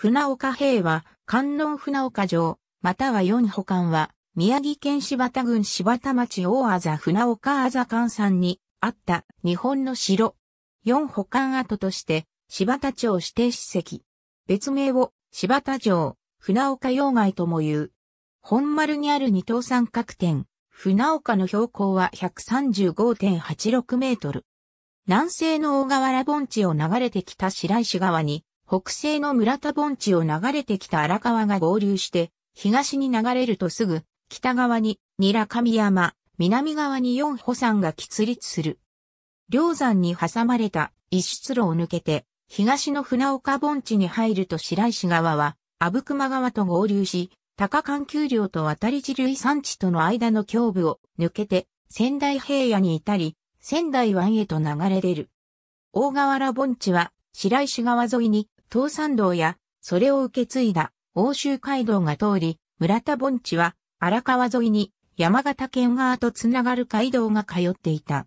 船岡兵は、観音船岡城、または四保管は、宮城県柴田郡柴田町大麻船岡あざさ山にあった日本の城。四保管跡として、柴田町指定史跡。別名を柴田城、船岡要外とも言う。本丸にある二等三角点、船岡の標高は135.86メートル。南西の大河原盆地を流れてきた白石川に、北西の村田盆地を流れてきた荒川が合流して、東に流れるとすぐ、北側に、ニ神山、南側に四歩山が起立する。両山に挟まれた一出路を抜けて、東の船岡盆地に入ると白石川は、阿武隈川と合流し、高寒丘陵と渡り地類山地との間の胸部を抜けて、仙台平野に至り、仙台湾へと流れ出る。大河原盆地は、白石川沿いに東山道や、それを受け継いだ欧州街道が通り、村田盆地は荒川沿いに山形県側とつながる街道が通っていた。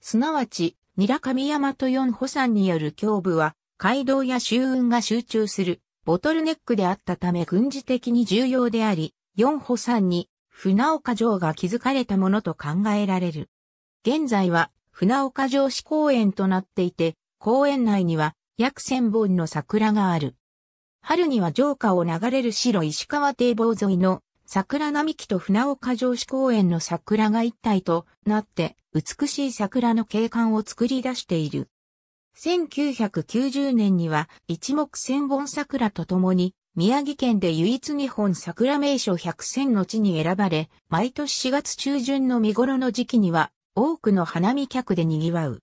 すなわち、ニラ神山と四歩山による胸部は、街道や周運が集中する、ボトルネックであったため軍事的に重要であり、四歩山に船岡城が築かれたものと考えられる。現在は船岡城市公園となっていて、公園内には約千本の桜がある。春には城下を流れる白石川堤防沿いの桜並木と船岡城址公園の桜が一体となって美しい桜の景観を作り出している。1990年には一目千本桜とともに宮城県で唯一日本桜名所100選の地に選ばれ、毎年4月中旬の見頃の時期には多くの花見客で賑わう。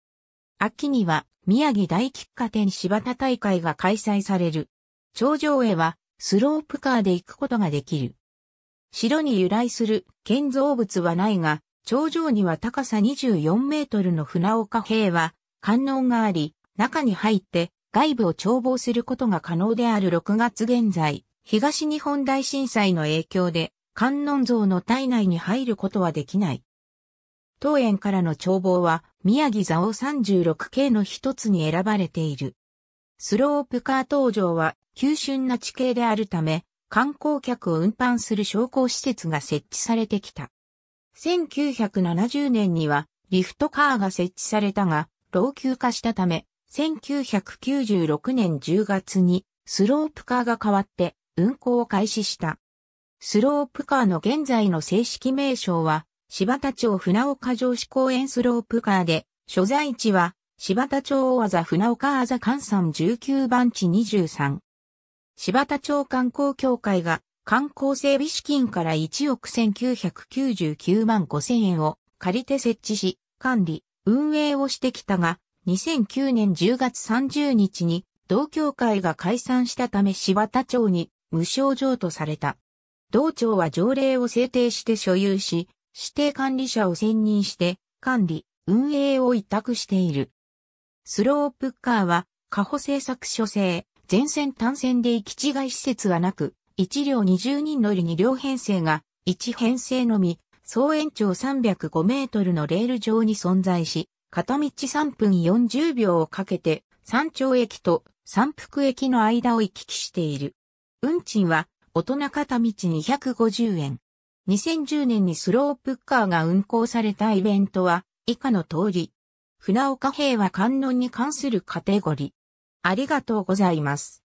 秋には宮城大喫下店柴田大会が開催される。頂上へはスロープカーで行くことができる。城に由来する建造物はないが、頂上には高さ24メートルの船岡平は観音があり、中に入って外部を眺望することが可能である6月現在、東日本大震災の影響で観音像の体内に入ることはできない。当園からの眺望は宮城蔵36系の一つに選ばれている。スロープカー登場は急峻な地形であるため、観光客を運搬する商工施設が設置されてきた。1970年にはリフトカーが設置されたが、老朽化したため、1996年10月にスロープカーが変わって運行を開始した。スロープカーの現在の正式名称は柴田町船岡城市公園スロープカーで、所在地は、柴田町大技船岡あざ関山19番地23。柴田町観光協会が、観光整備資金から1億1999万5000円を借りて設置し、管理、運営をしてきたが、2009年10月30日に同協会が解散したため柴田町に無償譲渡された。同庁は条例を制定して所有し、指定管理者を選任して、管理、運営を委託している。スロープカーは、過保製作所製、全線単線で行き違い施設はなく、1両20人乗り2両編成が、1編成のみ、総延長305メートルのレール上に存在し、片道3分40秒をかけて、山頂駅と山腹駅の間を行き来している。運賃は、大人片道250円。2010年にスロープカーが運行されたイベントは、以下の通り。船岡平和観音に関するカテゴリー。ありがとうございます。